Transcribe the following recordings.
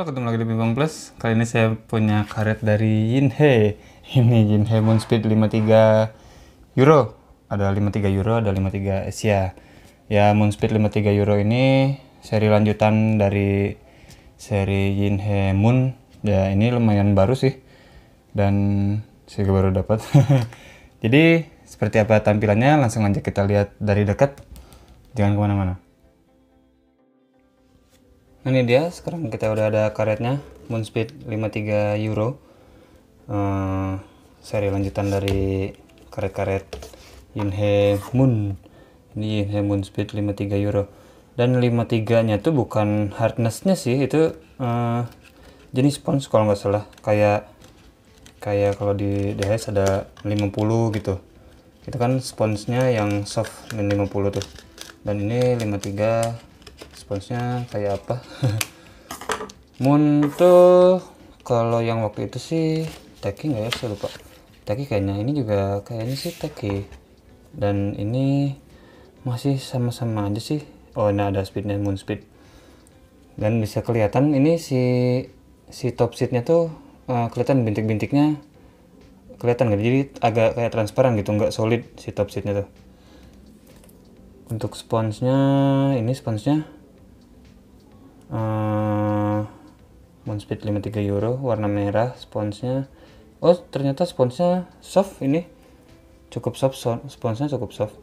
Halo ketemu lagi di Bimbang Plus Kali ini saya punya karet dari Yinhe Ini Yinhe Moon Speed 53 Euro Ada 53 Euro, ada 53 Asia Ya Moon Speed 53 Euro ini seri lanjutan dari seri Yinhe Moon Ya ini lumayan baru sih Dan saya baru dapat Jadi seperti apa tampilannya langsung aja kita lihat dari dekat Jangan kemana-mana Nah ini dia, sekarang kita udah ada karetnya Moonspeed 53 Euro uh, Seri lanjutan dari karet-karet in Moon Ini Yunhe Moonspeed 53 Euro Dan 53 nya tuh bukan hardnessnya sih, itu uh, jenis sponge kalau nggak salah Kayak kayak kalau di DHS ada 50 gitu Itu kan sponge-nya yang soft min 50 tuh Dan ini 53 responsnya kayak apa muncul kalau yang waktu itu sih teki nggak ya saya lupa teki kayaknya ini juga kayaknya sih teki dan ini masih sama-sama aja sih oh nah ada speed speednya moon speed dan bisa kelihatan ini si si top seatnya tuh uh, kelihatan bintik-bintiknya kelihatan nggak jadi agak kayak transparan gitu nggak solid si top seatnya tuh untuk sponsnya ini sponsnya uh, Speed 53 euro warna merah sponsnya oh ternyata sponsnya soft ini cukup soft sponsnya cukup soft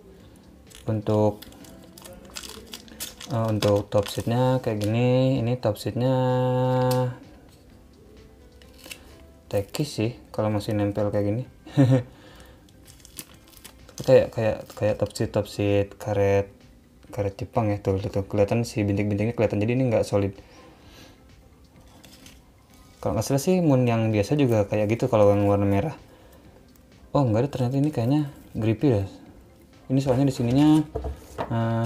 untuk uh, untuk top seatnya kayak gini ini top seatnya teki sih kalau masih nempel kayak gini kayak kayak kayak top seat top seat karet karet Jepang ya tuh tuh, tuh. kelihatan si bintik-bintiknya kelihatan jadi ini nggak solid kalau nggak salah sih moon yang biasa juga kayak gitu kalau yang warna merah oh nggak ada ternyata ini kayaknya grippy deh ini soalnya di sininya uh,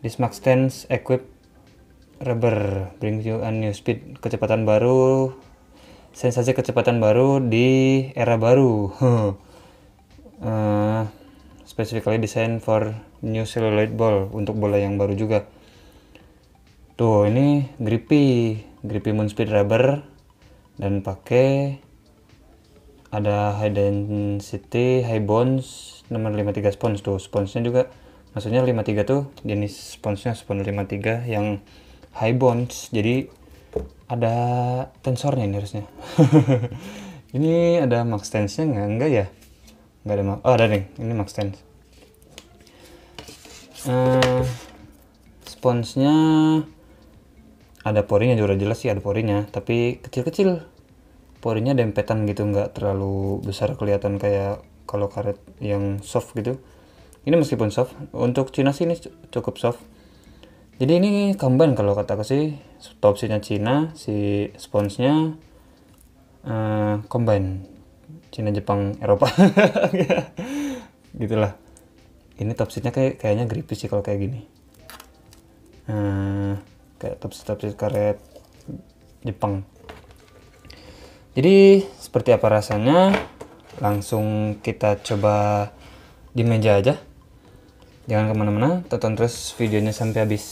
this max stands equip rubber brings you a new speed kecepatan baru sensasi kecepatan baru di era baru huh. Eh, uh, specifically designed for new celluloid ball untuk bola yang baru juga. Tuh, ini grippy, grippy moon speed rubber dan pakai ada high density, high bounce nomor 53 spons tuh. Sponsnya juga maksudnya 53 tuh jenis sponsnya spons 53 yang high bounce. Jadi ada tensornya ini harusnya. ini ada max tensnya nggak enggak ya? nggak ada oh ada nih ini max tens uh, eh, sponsnya ada porinya juga jelas sih ada porinya tapi kecil-kecil porinya dempetan gitu nggak terlalu besar kelihatan kayak kalau karet yang soft gitu ini meskipun soft untuk Cina sih ini cukup soft jadi ini kamban kalau kata aku sih top Cina Cina si sponsnya uh, combine Cina Jepang Eropa gitulah ini seatnya kayak kayaknya gripis sih kalau kayak gini hmm, kayak top seat karet Jepang jadi seperti apa rasanya langsung kita coba di meja aja jangan kemana-mana tonton terus videonya sampai habis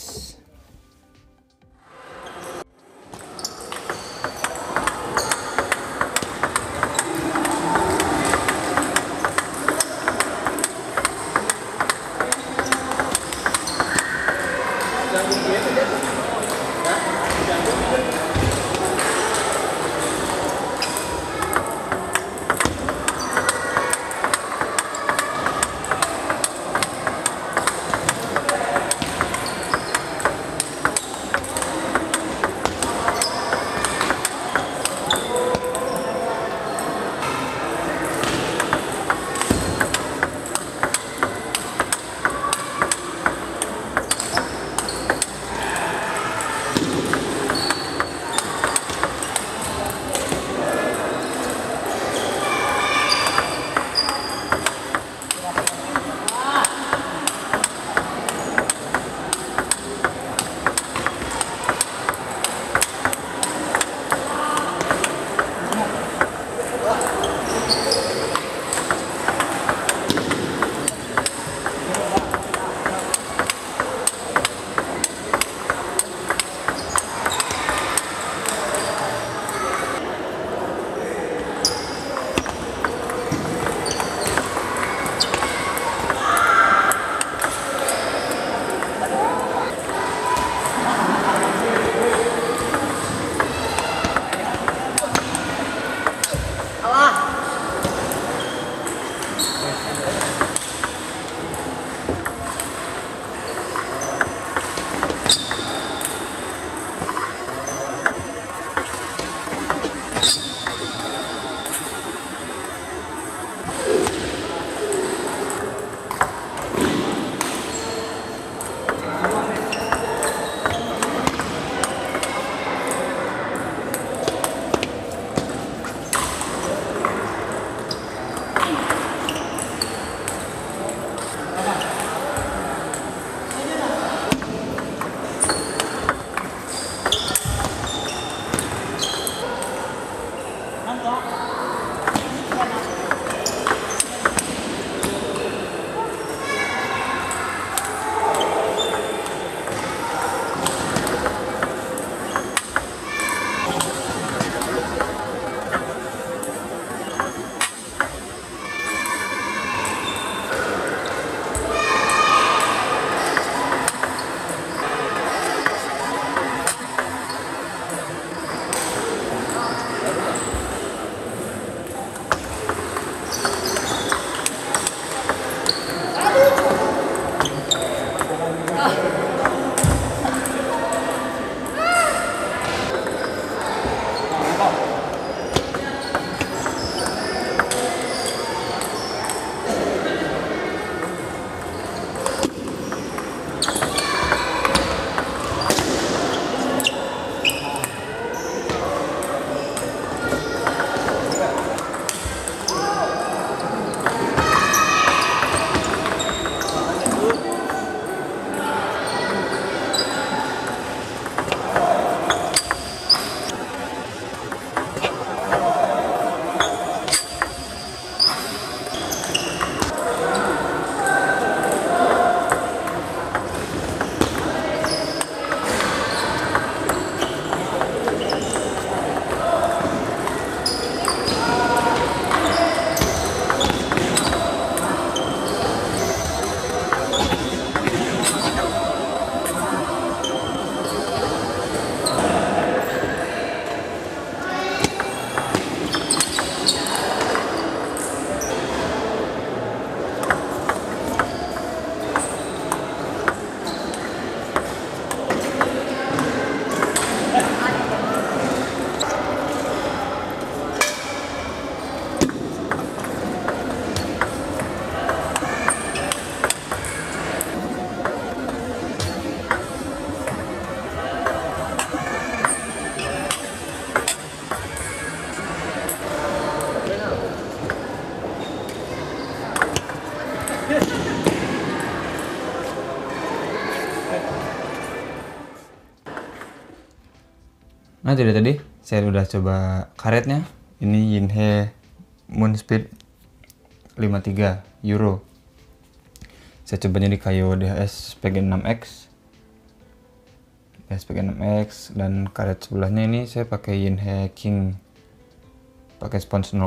Nah jadi tadi, saya udah coba karetnya. Ini Yinhe Moon Speed 53 Euro. Saya coba jadi kayu DHS PG6X. DHS ya, PG6X dan karet sebelahnya ini saya pakai Yinhe King. Pakai spons 0,5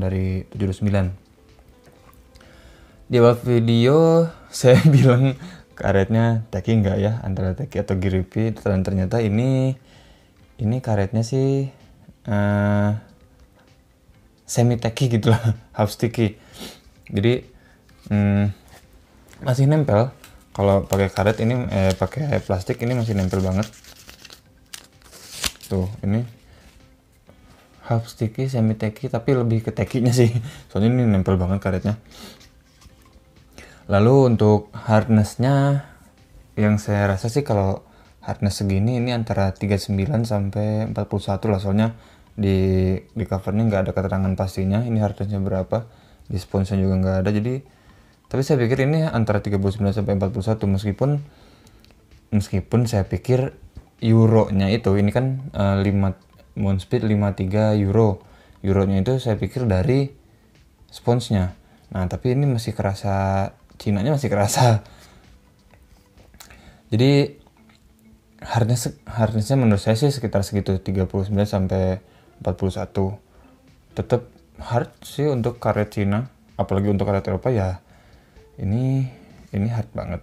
dari 79. Di awal video saya bilang karetnya teki nggak ya antara teki atau giripi dan ternyata ini ini karetnya sih uh, eh, semi teki gitu lah half sticky jadi um, masih nempel kalau pakai karet ini eh, pakai plastik ini masih nempel banget tuh ini half sticky semi teki tapi lebih ke tekinya sih soalnya ini nempel banget karetnya lalu untuk hardnessnya yang saya rasa sih kalau hardness segini ini antara 39 sampai 41 lah soalnya di di covernya nggak ada keterangan pastinya ini hardnessnya berapa di sponsor juga nggak ada jadi tapi saya pikir ini antara 39 sampai 41 meskipun meskipun saya pikir euronya itu ini kan uh, eh, 5 moon speed 53 euro euronya itu saya pikir dari sponsnya nah tapi ini masih kerasa cinanya masih kerasa jadi hardness hardnessnya menurut saya sih sekitar segitu 39 sampai 41 tetap hard sih untuk karet Cina apalagi untuk karet Eropa ya ini ini hard banget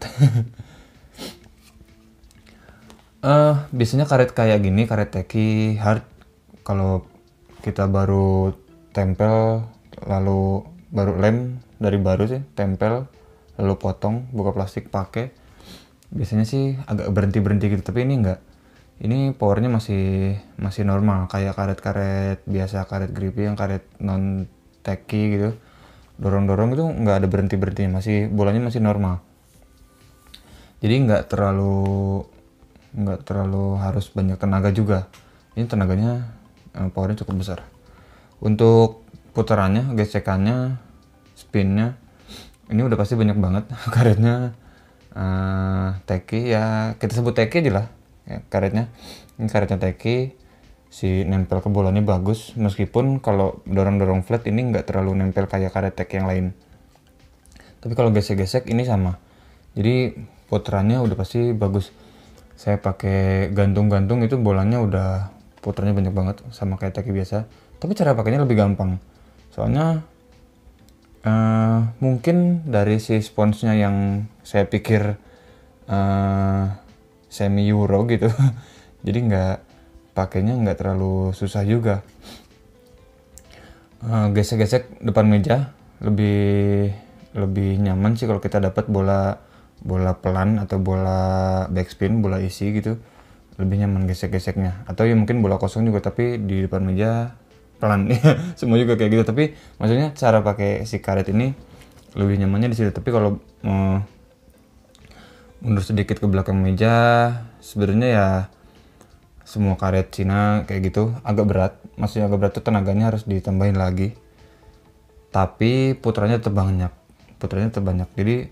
uh, biasanya karet kayak gini karet teki hard kalau kita baru tempel lalu baru lem dari baru sih tempel lalu potong buka plastik pakai biasanya sih agak berhenti berhenti gitu tapi ini enggak ini powernya masih masih normal kayak karet-karet biasa karet grippy yang karet non teki gitu dorong-dorong itu nggak ada berhenti berhenti masih bolanya masih normal jadi nggak terlalu nggak terlalu harus banyak tenaga juga ini tenaganya eh, powernya cukup besar untuk putarannya gesekannya spinnya ini udah pasti banyak banget karetnya Eh, teki ya kita sebut teki aja lah ya, karetnya ini karetnya teki si nempel ke bolanya bagus meskipun kalau dorong-dorong flat ini nggak terlalu nempel kayak karet tek yang lain tapi kalau gesek-gesek ini sama jadi putrannya udah pasti bagus saya pakai gantung-gantung itu bolanya udah putranya banyak banget sama kayak teki biasa tapi cara pakainya lebih gampang soalnya Uh, mungkin dari si sponsnya yang saya pikir uh, eh, semi euro gitu jadi nggak pakainya nggak terlalu susah juga uh, eh, gesek -gesek depan meja lebih lebih nyaman sih kalau kita dapat bola bola pelan atau bola backspin bola isi gitu lebih nyaman gesek-geseknya atau ya mungkin bola kosong juga tapi di depan meja pelan semua juga kayak gitu tapi maksudnya cara pakai si karet ini lebih nyamannya di situ tapi kalau uh, mundur sedikit ke belakang meja sebenarnya ya semua karet Cina kayak gitu agak berat masih agak berat tuh tenaganya harus ditambahin lagi tapi putranya terbanyak putranya terbanyak jadi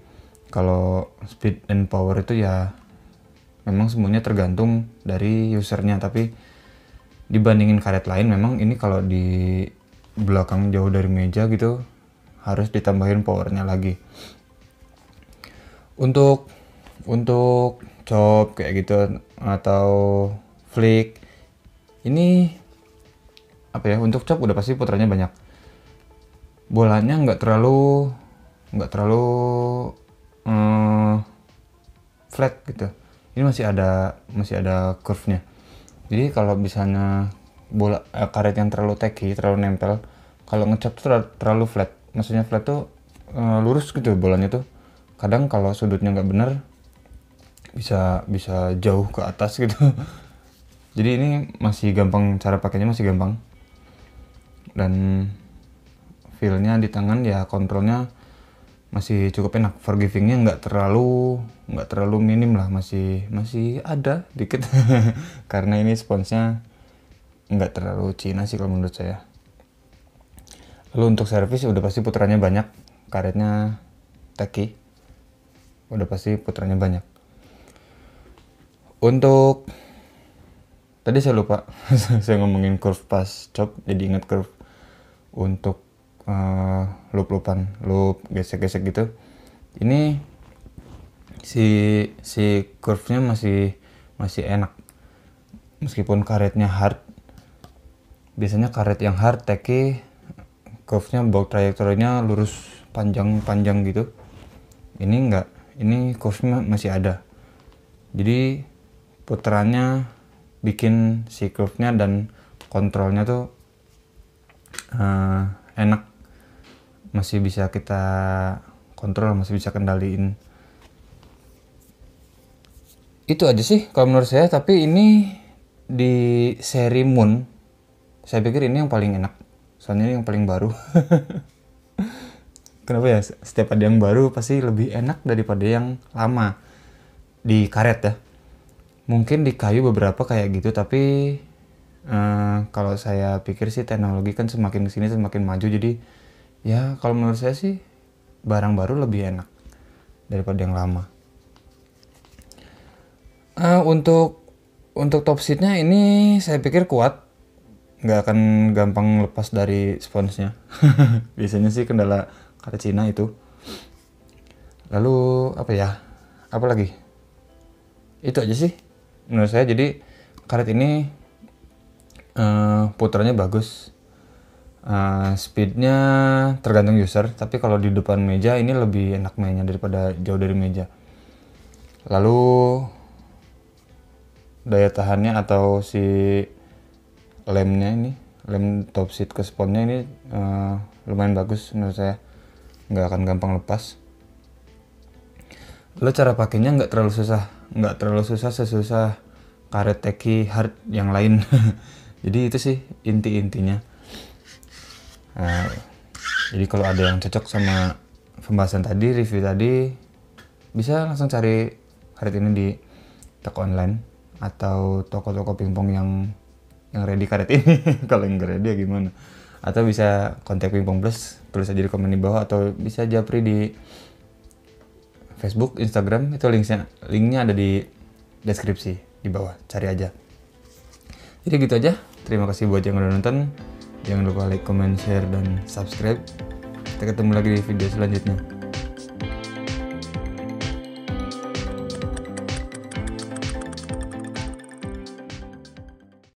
kalau speed and power itu ya memang semuanya tergantung dari usernya tapi dibandingin karet lain memang ini kalau di belakang jauh dari meja gitu harus ditambahin powernya lagi untuk untuk chop kayak gitu atau flick ini apa ya untuk chop udah pasti putarnya banyak bolanya nggak terlalu nggak terlalu hmm, flat gitu ini masih ada masih ada curve nya jadi kalau misalnya bola eh, karet yang terlalu teki terlalu nempel kalau ngecap tuh terlalu, flat maksudnya flat tuh eh, lurus gitu bolanya tuh kadang kalau sudutnya nggak bener bisa bisa jauh ke atas gitu jadi ini masih gampang cara pakainya masih gampang dan feelnya di tangan ya kontrolnya masih cukup enak forgivingnya nggak terlalu nggak terlalu minim lah masih masih ada dikit karena ini sponsnya nggak terlalu Cina sih kalau menurut saya lalu untuk servis udah pasti putranya banyak karetnya teki udah pasti putranya banyak untuk tadi saya lupa saya ngomongin curve pas chop jadi ingat curve untuk uh, lup-lupan loopan loopan loop gesek gesek gitu ini si si curve-nya masih masih enak meskipun karetnya hard biasanya karet yang hard teki curve-nya baut trajektorinya lurus panjang-panjang gitu ini enggak ini curve-nya masih ada jadi puterannya bikin si curve-nya dan kontrolnya tuh uh, enak masih bisa kita kontrol masih bisa kendaliin itu aja sih kalau menurut saya tapi ini di seri Moon saya pikir ini yang paling enak soalnya ini yang paling baru kenapa ya setiap ada yang baru pasti lebih enak daripada yang lama di karet ya mungkin di kayu beberapa kayak gitu tapi uh, kalau saya pikir sih teknologi kan semakin kesini semakin maju jadi ya kalau menurut saya sih barang baru lebih enak daripada yang lama uh, untuk untuk top seatnya ini saya pikir kuat nggak akan gampang lepas dari sponsnya biasanya sih kendala kata Cina itu lalu apa ya apa lagi itu aja sih menurut saya jadi karet ini uh, eh, putarnya bagus Ah, speednya tergantung user tapi kalau di depan meja ini lebih enak mainnya daripada jauh dari meja lalu daya tahannya atau si lemnya ini lem top seat ke sponnya ini uh, lumayan bagus menurut saya nggak akan gampang lepas lo cara pakainya nggak terlalu susah nggak terlalu susah sesusah karet teki hard yang lain jadi itu sih inti intinya Eh, jadi kalau ada yang cocok sama pembahasan tadi, review tadi, bisa langsung cari hari ini di toko online atau toko-toko pingpong yang yang ready karet ini kalau yang ready ya gimana atau bisa kontak pingpong plus tulis aja di komen di bawah atau bisa japri di Facebook Instagram itu linknya linknya ada di deskripsi di bawah cari aja jadi gitu aja terima kasih buat yang udah nonton jangan lupa like comment share dan subscribe kita ketemu lagi di video selanjutnya